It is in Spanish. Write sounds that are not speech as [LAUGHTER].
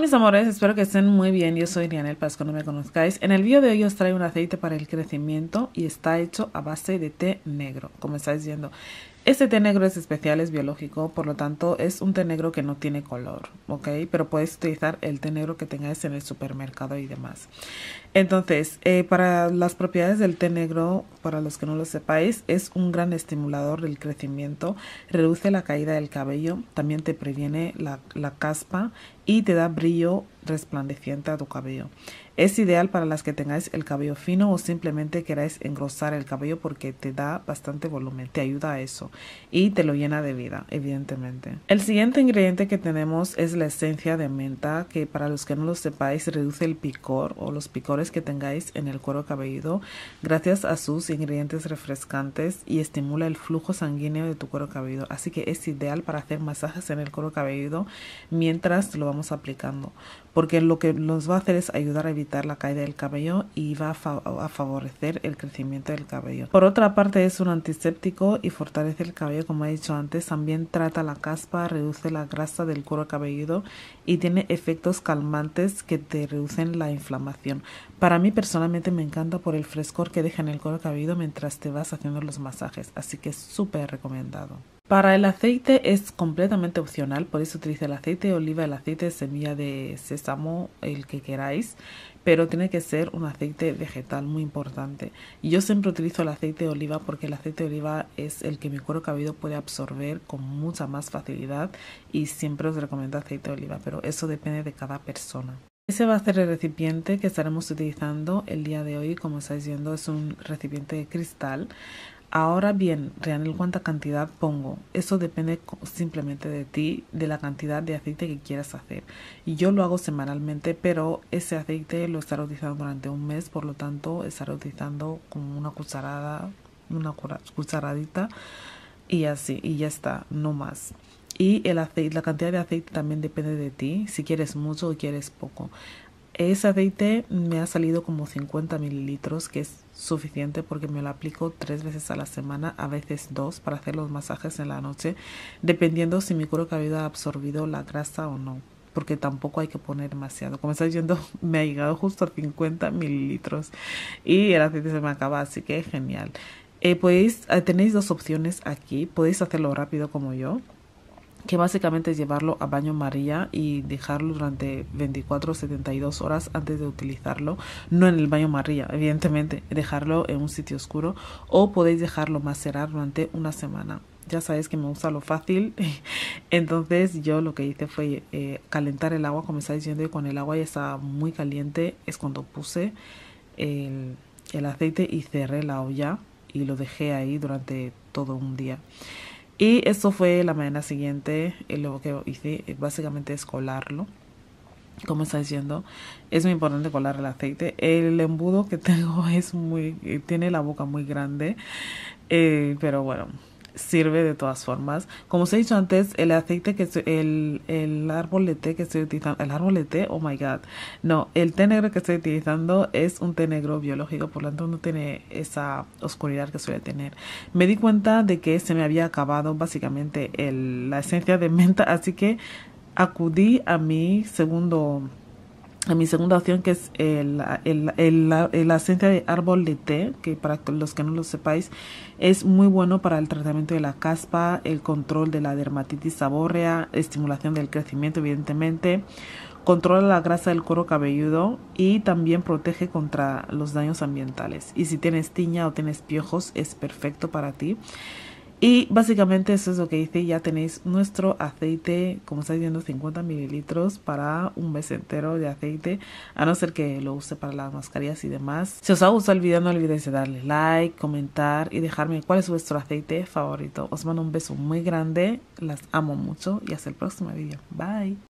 mis amores, espero que estén muy bien. Yo soy Nianel Paz, no me conozcáis. En el vídeo de hoy os traigo un aceite para el crecimiento y está hecho a base de té negro, como estáis viendo. Este té negro es especial, es biológico, por lo tanto es un té negro que no tiene color, ¿ok? Pero podéis utilizar el té negro que tengáis en el supermercado y demás. Entonces, eh, para las propiedades del té negro para los que no lo sepáis, es un gran estimulador del crecimiento, reduce la caída del cabello, también te previene la, caspa y te da brillo resplandeciente a tu cabello. Es ideal para las que tengáis el cabello fino o simplemente queráis engrosar el cabello porque te da bastante volumen, te ayuda a eso y te lo llena de vida, evidentemente. El siguiente ingrediente que tenemos es la esencia de menta, que para los que no lo sepáis reduce el picor o los picores que tengáis en el cuero cabelludo gracias a sus ingredientes refrescantes y estimula el flujo sanguíneo de tu cuero cabelludo. Así que es ideal para hacer masajes en el cuero cabelludo mientras lo vamos aplicando porque lo que nos va a hacer es ayudar a evitar la caída del cabello y va a, favorecer el crecimiento del cabello. Por otra parte es un antiséptico y fortalece el cabello como he dicho antes, también trata la caspa, reduce la grasa del cuero cabelludo y tiene efectos calmantes que te reducen la inflamación. Para mí personalmente me encanta por el frescor que deja en el cuero cabelludo mientras te vas haciendo los masajes, así que es súper recomendado. Para el aceite es completamente opcional, por eso el aceite de oliva, el aceite de semilla de sésamo, el que queráis, pero tiene que ser un aceite vegetal muy importante. Yo siempre utilizo el aceite de oliva porque el aceite de oliva es el que mi cuero cabelludo puede absorber con mucha más facilidad y siempre os recomiendo aceite de oliva, pero eso depende de cada persona. Ese va a ser el recipiente que estaremos utilizando el día de hoy. Como estáis viendo, es un recipiente de cristal. Ahora bien, Reanel, cuánta cantidad pongo. Eso depende simplemente de ti, de la cantidad de aceite que quieras hacer. Y yo lo hago semanalmente, pero ese aceite lo estaré utilizando durante un mes, por lo tanto estaré utilizando como una cucharada, una cucharadita y así, y ya está, no más. Y el aceite, la cantidad de aceite también depende de ti, si quieres mucho o quieres poco. Ese aceite me ha salido como 50 mililitros, que es suficiente porque me lo aplico tres veces a la semana, a veces dos, para hacer los masajes en la noche, dependiendo si mi cuero cabelludo ha absorbido la grasa o no, porque tampoco hay que poner demasiado. Como estáis viendo, [LAUGHS] me ha llegado justo a 50 mililitros y el aceite se me acaba, así que genial. Eh, pues, eh tenéis dos opciones aquí, podéis hacerlo rápido como yo que básicamente es llevarlo a baño María y dejarlo durante 24 o 72 horas antes de utilizarlo, no en el baño María, evidentemente, dejarlo en un sitio oscuro o podéis dejarlo macerar durante una semana. Ya sabéis que me gusta lo fácil, [LAUGHS] entonces yo lo que hice fue eh, calentar el agua, como estáis viendo con el agua ya está muy caliente es cuando puse el, el aceite y cerré la olla y lo dejé ahí durante todo un día. Y esto fue la mañana siguiente, lo que hice eh, básicamente es colarlo. Como está diciendo, es muy importante colar el aceite. El embudo que [LAUGHS] tengo es muy, eh, tiene la boca muy grande, eh, pero bueno, sirve de todas formas. Como os he dicho antes, el aceite que estoy, el, el árbol de té que estoy utilizando, el árbol de té, oh my god, no, el té negro que estoy utilizando es un té negro biológico, por lo tanto no tiene esa oscuridad que suele tener. Me di cuenta de que se me había acabado básicamente la esencia de menta, así que acudí a mi segundo a mi segunda opción que es la el, de árbol de té, que para los que no lo sepáis es muy bueno para el tratamiento de la caspa, el control de la dermatitis aborrea, estimulación del crecimiento evidentemente, controla la grasa del cuero cabelludo y también protege contra los daños ambientales. Y si tienes tiña o tienes piojos es perfecto para ti. Y básicamente eso es lo que hice, ya tenéis nuestro aceite, como estáis viendo, 50 mililitros para un mes entero de aceite, a no ser que lo use para las mascarillas y demás. Si os ha gustado el video no olvidéis de darle like, comentar y dejarme cuál es vuestro aceite favorito. Os mando un beso muy grande, las amo mucho y hasta el próximo video. Bye.